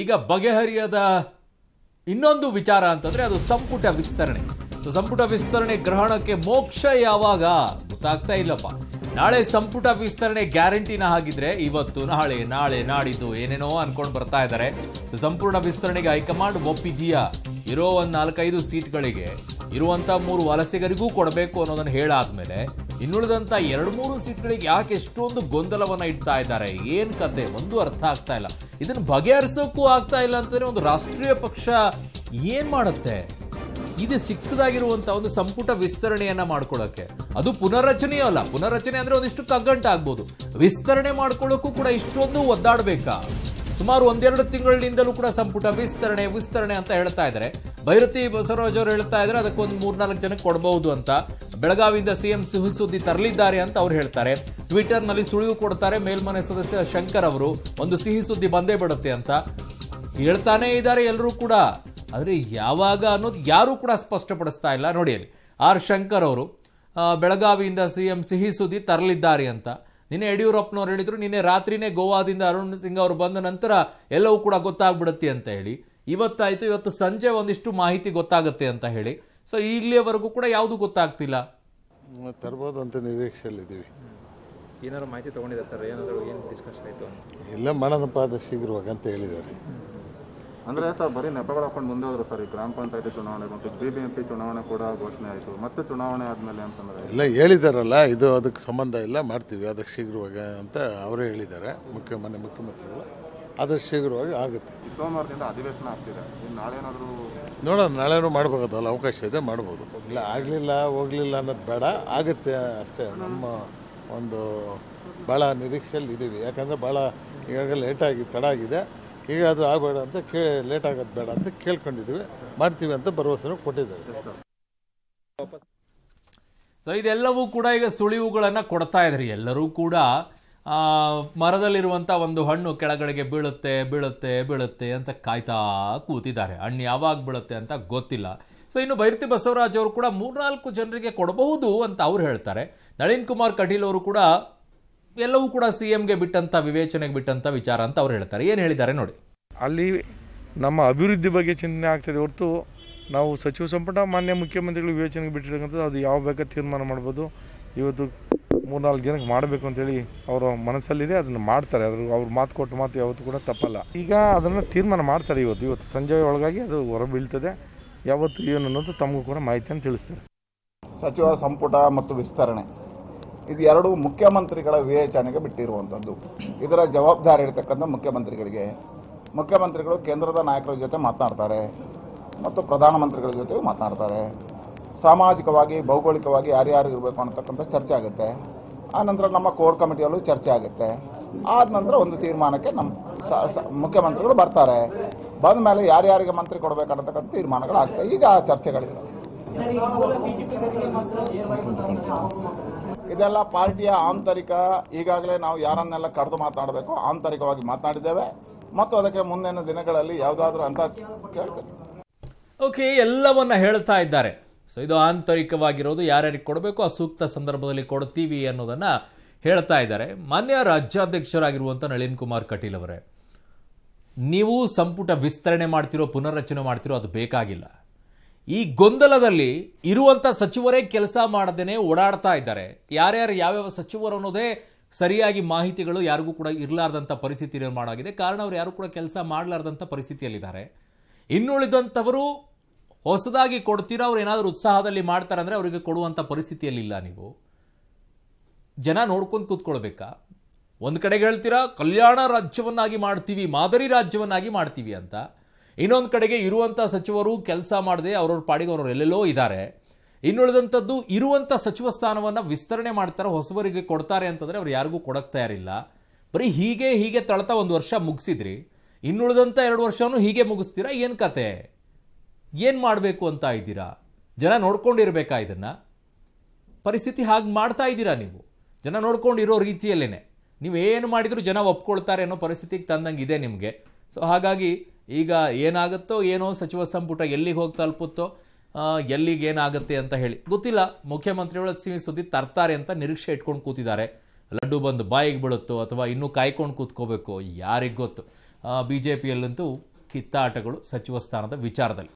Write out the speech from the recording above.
ಈಗ ಬಗೆಹರಿಯದ ಇನ್ನೊಂದು ವಿಚಾರ ಅಂತಂದ್ರೆ ಅದು ಸಂಪುಟ ವಿಸ್ತರಣೆ ಸೊ ಸಂಪುಟ ವಿಸ್ತರಣೆ ಗ್ರಹಣಕ್ಕೆ ಮೋಕ್ಷ ಯಾವಾಗ ಗೊತ್ತಾಗ್ತಾ ಇಲ್ಲಪ್ಪ ನಾಳೆ ಸಂಪುಟ ವಿಸ್ತರಣೆ ಗ್ಯಾರಂಟಿನ ಹಾಗಿದ್ರೆ ಇವತ್ತು ನಾಳೆ ನಾಳೆ ನಾಡಿದ್ದು ಏನೇನೋ ಅನ್ಕೊಂಡು ಬರ್ತಾ ಇದ್ದಾರೆ ಸಂಪೂರ್ಣ ವಿಸ್ತರಣೆಗೆ ಹೈಕಮಾಂಡ್ ಒಪ್ಪಿದೀಯಾ ಇರೋ ಒಂದ್ ನಾಲ್ಕೈದು ಸೀಟ್ಗಳಿಗೆ ಇರುವಂತ ಮೂರು ವಲಸಿಗರಿಗೂ ಕೊಡಬೇಕು ಅನ್ನೋದನ್ನ ಹೇಳಾದ್ಮೇಲೆ ಇನ್ನುಳಿದಂತ ಎರಡ್ ಮೂರು ಸೀಟ್ಗಳಿಗೆ ಯಾಕೆ ಎಷ್ಟೊಂದು ಗೊಂದಲವನ್ನ ಇಡ್ತಾ ಇದ್ದಾರೆ ಏನು ಕತೆ ಒಂದು ಅರ್ಥ ಆಗ್ತಾ ಇಲ್ಲ ಇದನ್ನು ಬಗೆಹರಿಸೋಕ್ಕೂ ಆಗ್ತಾ ಇಲ್ಲ ಅಂತಂದರೆ ಒಂದು ರಾಷ್ಟ್ರೀಯ ಪಕ್ಷ ಏನು ಮಾಡುತ್ತೆ ಇದು ಚಿಕ್ಕದಾಗಿರುವಂಥ ಒಂದು ಸಂಪುಟ ವಿಸ್ತರಣೆಯನ್ನ ಮಾಡ್ಕೊಳ್ಳೋಕ್ಕೆ ಅದು ಪುನರ್ರಚನೆಯೂ ಅಲ್ಲ ಪುನರ್ರಚನೆ ಅಂದರೆ ಒಂದಿಷ್ಟು ಕಗ್ಗಂಟಾಗ್ಬೋದು ವಿಸ್ತರಣೆ ಮಾಡ್ಕೊಳ್ಳೋಕ್ಕೂ ಕೂಡ ಇಷ್ಟೊಂದು ಒದ್ದಾಡಬೇಕಾ ಸುಮಾರು ಒಂದೆರಡು ತಿಂಗಳಿನಿಂದಲೂ ಕೂಡ ಸಂಪುಟ ವಿಸ್ತರಣೆ ವಿಸ್ತರಣೆ ಅಂತ ಹೇಳ್ತಾ ಇದ್ದಾರೆ ಭೈರತಿ ಬಸವರಾಜ್ ಅವರು ಹೇಳ್ತಾ ಇದ್ದಾರೆ ಅದಕ್ಕೊಂದು ಮೂರ್ನಾಲ್ಕು ಜನಕ್ಕೆ ಕೊಡಬಹುದು ಅಂತ ಬೆಳಗಾವಿಯಿಂದ ಸಿಎಂ ಸಿಹಿ ಸುದ್ದಿ ತರಲಿದ್ದಾರೆ ಅಂತ ಅವ್ರು ಹೇಳ್ತಾರೆ ಟ್ವಿಟರ್ನಲ್ಲಿ ಸುಳಿವು ಕೊಡ್ತಾರೆ ಮೇಲ್ಮನೆ ಸದಸ್ಯ ಶಂಕರ್ ಅವರು ಒಂದು ಸಿಹಿ ಸುದ್ದಿ ಬಂದೇ ಬಿಡುತ್ತೆ ಅಂತ ಹೇಳ್ತಾನೆ ಇದ್ದಾರೆ ಎಲ್ಲರೂ ಕೂಡ ಆದರೆ ಯಾವಾಗ ಅನ್ನೋದು ಯಾರೂ ಕೂಡ ಸ್ಪಷ್ಟಪಡಿಸ್ತಾ ಇಲ್ಲ ನೋಡಿ ಅಲ್ಲಿ ಆರ್ ಶಂಕರ್ ಅವರು ಬೆಳಗಾವಿಯಿಂದ ಸಿ ಎಂ ಸಿಹಿ ಸುದ್ದಿ ತರಲಿದ್ದಾರೆ ಅಂತ ನಿನ್ನೆ ಯಡಿಯೂರಪ್ಪನವ್ರು ಹೇಳಿದ್ರು ನಿನ್ನೆ ರಾತ್ರಿನೇ ಗೋವಾದಿಂದ ಅರುಣ್ ಸಿಂಗ್ ಅವರು ಬಂದ ನಂತರ ಎಲ್ಲವೂ ಕೂಡ ಗೊತ್ತಾಗ್ಬಿಡುತ್ತೆ ಅಂತ ಹೇಳಿ ಇವತ್ತಾಯಿತು ಇವತ್ತು ಸಂಜೆ ಒಂದಿಷ್ಟು ಮಾಹಿತಿ ಗೊತ್ತಾಗುತ್ತೆ ಅಂತ ಹೇಳಿ ಸೊ ಈಗಲೇವರೆಗೂ ಕೂಡ ಯಾವುದು ಗೊತ್ತಾಗ್ತಿಲ್ಲ ತರಬಹುದು ಅಂತ ನಿರೀಕ್ಷೆಯಲ್ಲಿದ್ದೀವಿ ಏನಾದ್ರು ಮಾಹಿತಿ ತಗೊಂಡಿದ್ದಾರೆ ಸರ್ ಏನಾದರೂ ಏನು ಡಿಸ್ಕಷನ್ ಆಯಿತು ಎಲ್ಲ ಮನನಪಾದ ಶೀಘ್ರವಾಗಿ ಅಂತ ಹೇಳಿದ್ದಾರೆ ಅಂದರೆ ಸರ್ ಬರೀ ನೆಪಗಳು ಹಾಕೊಂಡು ಮುಂದೆ ಹೋದ್ರು ಸರ್ ಈ ಗ್ರಾಮ ಪಂಚಾಯತಿ ಚುನಾವಣೆ ಮತ್ತು ಬಿ ಬಿ ಚುನಾವಣೆ ಕೂಡ ಘೋಷಣೆ ಆಯಿತು ಮತ್ತೆ ಚುನಾವಣೆ ಆದಮೇಲೆ ಅಂತಂದ್ರೆ ಇಲ್ಲ ಹೇಳಿದಾರಲ್ಲ ಇದು ಅದಕ್ಕೆ ಸಂಬಂಧ ಇಲ್ಲ ಮಾಡ್ತೀವಿ ಅದಕ್ಕೆ ಶೀಘ್ರವಾಗಿ ಅಂತ ಅವರೇ ಹೇಳಿದ್ದಾರೆ ಮುಖ್ಯ ಮನೆ ಮುಖ್ಯಮಂತ್ರಿಗಳು ಆದಷ್ಟು ಶೀಘ್ರವಾಗಿ ಆಗುತ್ತೆ ಸೋಮವಾರದಿಂದ ಅಧಿವೇಶನ ಆಗ್ತಿದೆ ನಾಳೆ ಏನಾದರೂ ನೋಡೋಣ ನಾಳೆನೂ ಮಾಡ್ಬೇಕದಲ್ಲ ಅವಕಾಶ ಇದೆ ಮಾಡ್ಬೋದು ಇಲ್ಲ ಆಗಲಿಲ್ಲ ಹೋಗಲಿಲ್ಲ ಅನ್ನೋದು ಬೇಡ ಆಗುತ್ತೆ ಅಷ್ಟೇ ನಮ್ಮ ಒಂದು ಭಾಳ ನಿರೀಕ್ಷೆಯಲ್ಲಿ ಇದ್ದೀವಿ ಯಾಕಂದರೆ ಭಾಳ ಈಗಾಗಲೇ ಲೇಟಾಗಿ ತಡ ಆಗಿದೆ ಹೀಗಾದರೂ ಆಗಬೇಡ ಅಂತ ಕೇ ಲೇಟ್ ಆಗೋದು ಬೇಡ ಅಂತ ಕೇಳ್ಕೊಂಡಿದ್ದೀವಿ ಮಾಡ್ತೀವಿ ಅಂತ ಭರವಸೆನೂ ಕೊಟ್ಟಿದ್ದಾರೆ ಸೊ ಇದೆಲ್ಲವೂ ಕೂಡ ಈಗ ಸುಳಿವುಗಳನ್ನು ಕೊಡ್ತಾ ಇದ್ರಿ ಎಲ್ಲರೂ ಕೂಡ ಮರದಲ್ಲಿರುವಂಥ ಒಂದು ಹಣ್ಣು ಕೆಳಗಡೆಗೆ ಬೀಳುತ್ತೆ ಬೀಳುತ್ತೆ ಬೀಳುತ್ತೆ ಅಂತ ಕಾಯ್ತಾ ಕೂತಿದ್ದಾರೆ ಹಣ್ಣು ಯಾವಾಗ ಬೀಳುತ್ತೆ ಅಂತ ಗೊತ್ತಿಲ್ಲ ಸೊ ಇನ್ನು ಬೈರತಿ ಬಸವರಾಜ್ ಅವರು ಕೂಡ ಮೂರ್ನಾಲ್ಕು ಜನರಿಗೆ ಕೊಡಬಹುದು ಅಂತ ಅವ್ರು ಹೇಳ್ತಾರೆ ನಳಿನ್ ಕುಮಾರ್ ಕಟೀಲ್ ಅವರು ಕೂಡ ಎಲ್ಲವೂ ಕೂಡ ಸಿ ಎಂಗೆ ಬಿಟ್ಟಂಥ ವಿವೇಚನೆಗೆ ಬಿಟ್ಟಂಥ ವಿಚಾರ ಅಂತ ಅವ್ರು ಹೇಳ್ತಾರೆ ಏನು ಹೇಳಿದ್ದಾರೆ ನೋಡಿ ಅಲ್ಲಿ ನಮ್ಮ ಅಭಿವೃದ್ಧಿ ಬಗ್ಗೆ ಚಿಂತನೆ ಆಗ್ತದೆ ಹೊರತು ನಾವು ಸಚಿವ ಸಂಪುಟ ಮಾನ್ಯ ಮುಖ್ಯಮಂತ್ರಿಗಳು ವಿವೇಚನೆಗೆ ಬಿಟ್ಟಿರ್ತಕ್ಕಂಥದ್ದು ಅದು ಯಾವ ಬೇಕಾದ ತೀರ್ಮಾನ ಮಾಡ್ಬೋದು ಇವತ್ತು ಮೂರ್ನಾಲ್ಕು ಜನಕ್ಕೆ ಮಾಡಬೇಕು ಅಂತೇಳಿ ಅವರ ಮನಸ್ಸಲ್ಲಿದೆ ಅದನ್ನು ಮಾಡ್ತಾರೆ ಅದ್ರ ಅವ್ರು ಮಾತು ಕೊಟ್ಟು ಮಾತು ಯಾವತ್ತು ಕೂಡ ತಪ್ಪಲ್ಲ ಈಗ ಅದನ್ನು ತೀರ್ಮಾನ ಮಾಡ್ತಾರೆ ಇವತ್ತು ಇವತ್ತು ಸಂಜೆ ಒಳಗಾಗಿ ಅದು ಹೊರ ಬೀಳ್ತದೆ ಯಾವತ್ತು ಏನು ಅನ್ನೋದು ತಮಗೂ ಕೂಡ ಮಾಹಿತಿಯನ್ನು ತಿಳಿಸ್ತಾರೆ ಸಚಿವ ಸಂಪುಟ ಮತ್ತು ವಿಸ್ತರಣೆ ಇದು ಎರಡು ಮುಖ್ಯಮಂತ್ರಿಗಳ ವಿವೇಚನೆಗೆ ಬಿಟ್ಟಿರುವಂಥದ್ದು ಇದರ ಜವಾಬ್ದಾರಿ ಇರ್ತಕ್ಕಂಥ ಮುಖ್ಯಮಂತ್ರಿಗಳಿಗೆ ಮುಖ್ಯಮಂತ್ರಿಗಳು ಕೇಂದ್ರದ ನಾಯಕರ ಜೊತೆ ಮಾತನಾಡ್ತಾರೆ ಮತ್ತು ಪ್ರಧಾನಮಂತ್ರಿಗಳ ಜೊತೆ ಮಾತನಾಡ್ತಾರೆ ಸಾಮಾಜಿಕವಾಗಿ ಭೌಗೋಳಿಕವಾಗಿ ಯಾರ್ಯಾರು ಇರಬೇಕು ಅನ್ನತಕ್ಕಂಥ ಚರ್ಚೆ ಆಗುತ್ತೆ ಆನಂತರ ನಮ್ಮ ಕೋರ್ ಕಮಿಟಿಯಲ್ಲೂ ಚರ್ಚೆ ಆಗುತ್ತೆ ಆದ ನಂತರ ಒಂದು ತೀರ್ಮಾನಕ್ಕೆ ನಮ್ಮ ಮುಖ್ಯಮಂತ್ರಿಗಳು ಬರ್ತಾರೆ ಬಂದ ಮೇಲೆ ಯಾರ್ಯಾರಿಗೆ ಮಂತ್ರಿ ಕೊಡಬೇಕನ್ನತಕ್ಕಂಥ ತೀರ್ಮಾನಗಳಾಗ್ತವೆ ಈಗ ಆ ಚರ್ಚೆಗಳಿಲ್ಲ ಇದೆಲ್ಲ ಪಾರ್ಟಿಯ ಆಂತರಿಕ ಈಗಾಗಲೇ ನಾವು ಯಾರನ್ನೆಲ್ಲ ಕರೆದು ಮಾತನಾಡಬೇಕು ಆಂತರಿಕವಾಗಿ ಮಾತನಾಡಿದ್ದೇವೆ ಮತ್ತು ಅದಕ್ಕೆ ಮುಂದಿನ ದಿನಗಳಲ್ಲಿ ಯಾವುದಾದ್ರೂ ಅಂತ ಕೇಳ್ತೇನೆ ಓಕೆ ಎಲ್ಲವನ್ನ ಹೇಳ್ತಾ ಇದ್ದಾರೆ ಸೊ ಇದು ಆಂತರಿಕವಾಗಿರೋದು ಯಾರ್ಯಾರಿಗೆ ಕೊಡಬೇಕು ಆ ಸೂಕ್ತ ಸಂದರ್ಭದಲ್ಲಿ ಕೊಡ್ತೀವಿ ಅನ್ನೋದನ್ನ ಹೇಳ್ತಾ ಇದ್ದಾರೆ ಮಾನ್ಯ ರಾಜ್ಯಾಧ್ಯಕ್ಷರಾಗಿರುವಂಥ ನಳಿನ್ ಕುಮಾರ್ ಕಟೀಲ್ ಅವರೇ ನೀವು ಸಂಪುಟ ವಿಸ್ತರಣೆ ಮಾಡ್ತಿರೋ ಪುನರ್ರಚನೆ ಮಾಡ್ತಿರೋ ಅದು ಬೇಕಾಗಿಲ್ಲ ಈ ಗೊಂದಲದಲ್ಲಿ ಇರುವಂಥ ಸಚಿವರೇ ಕೆಲಸ ಮಾಡದೇನೆ ಓಡಾಡ್ತಾ ಇದ್ದಾರೆ ಯಾರ್ಯಾರು ಯಾವ್ಯಾವ ಸಚಿವರು ಅನ್ನೋದೇ ಸರಿಯಾಗಿ ಮಾಹಿತಿಗಳು ಯಾರಿಗೂ ಕೂಡ ಇರಲಾರ್ದಂಥ ಪರಿಸ್ಥಿತಿ ನಿರ್ಮಾಣ ಆಗಿದೆ ಕಾರಣ ಅವ್ರು ಯಾರು ಕೂಡ ಕೆಲಸ ಮಾಡಲಾರ್ದಂಥ ಪರಿಸ್ಥಿತಿಯಲ್ಲಿದ್ದಾರೆ ಇನ್ನುಳಿದಂಥವರು ಹೊಸದಾಗಿ ಕೊಡ್ತೀರಾ ಅವ್ರು ಏನಾದರೂ ಉತ್ಸಾಹದಲ್ಲಿ ಮಾಡ್ತಾರೆ ಅಂದರೆ ಅವರಿಗೆ ಕೊಡುವಂಥ ಪರಿಸ್ಥಿತಿಯಲ್ಲಿಲ್ಲ ನೀವು ಜನ ನೋಡ್ಕೊಂಡು ಕೂತ್ಕೊಳ್ಬೇಕಾ ಒಂದು ಕಡೆಗೆ ಹೇಳ್ತೀರಾ ಕಲ್ಯಾಣ ರಾಜ್ಯವನ್ನಾಗಿ ಮಾಡ್ತೀವಿ ಮಾದರಿ ರಾಜ್ಯವನ್ನಾಗಿ ಮಾಡ್ತೀವಿ ಅಂತ ಇನ್ನೊಂದು ಕಡೆಗೆ ಇರುವಂಥ ಸಚಿವರು ಕೆಲಸ ಮಾಡದೆ ಅವ್ರವ್ರ ಪಾಡಿಗೆ ಅವರು ಎಲ್ಲೆಲ್ಲೋ ಇದ್ದಾರೆ ಇನ್ನುಳಿದಂಥದ್ದು ಇರುವಂಥ ಸಚಿವ ಸ್ಥಾನವನ್ನು ವಿಸ್ತರಣೆ ಮಾಡ್ತಾರೆ ಹೊಸವರಿಗೆ ಕೊಡ್ತಾರೆ ಅಂತಂದರೆ ಅವ್ರು ಯಾರಿಗೂ ಕೊಡಕ್ಕೆ ತಯಾರಿಲ್ಲ ಬರೀ ಹೀಗೆ ಹೀಗೆ ತಳ್ತಾ ಒಂದು ವರ್ಷ ಮುಗಿಸಿದ್ರಿ ಇನ್ನುಳಿದಂಥ ಎರಡು ವರ್ಷವೂ ಹೀಗೆ ಮುಗಿಸ್ತೀರಾ ಏನು ಕತೆ ಏನು ಮಾಡಬೇಕು ಅಂತ ಇದ್ದೀರಾ ಜನ ನೋಡ್ಕೊಂಡಿರಬೇಕಾ ಇದನ್ನು ಪರಿಸ್ಥಿತಿ ಹಾಗೆ ಮಾಡ್ತಾ ಇದ್ದೀರಾ ನೀವು ಜನ ನೋಡ್ಕೊಂಡಿರೋ ರೀತಿಯಲ್ಲೇ ನೀವೇನು ಮಾಡಿದರೂ ಜನ ಒಪ್ಕೊಳ್ತಾರೆ ಅನ್ನೋ ಪರಿಸ್ಥಿತಿಗೆ ತಂದಂಗೆ ಇದೆ ನಿಮಗೆ ಸೊ ಹಾಗಾಗಿ ಈಗ ಏನಾಗುತ್ತೋ ಏನೋ ಸಚಿವ ಸಂಪುಟ ಎಲ್ಲಿಗೆ ಹೋಗಿ ತಲುಪುತ್ತೋ ಎಲ್ಲಿಗೆ ಏನಾಗುತ್ತೆ ಅಂತ ಹೇಳಿ ಗೊತ್ತಿಲ್ಲ ಮುಖ್ಯಮಂತ್ರಿಗಳು ಸಿವಿ ಸುದ್ದಿ ತರ್ತಾರೆ ಅಂತ ನಿರೀಕ್ಷೆ ಇಟ್ಕೊಂಡು ಕೂತಿದ್ದಾರೆ ಲಡ್ಡು ಬಂದು ಬಾಯಿಗೆ ಬೀಳುತ್ತೋ ಅಥವಾ ಇನ್ನೂ ಕಾಯ್ಕೊಂಡು ಕೂತ್ಕೋಬೇಕು ಯಾರಿಗೆ ಗೊತ್ತು ಬಿ ಜೆ ಪಿಯಲ್ಲಂತೂ ಕಿತ್ತಾಟಗಳು ಸಚಿವ ಸ್ಥಾನದ ವಿಚಾರದಲ್ಲಿ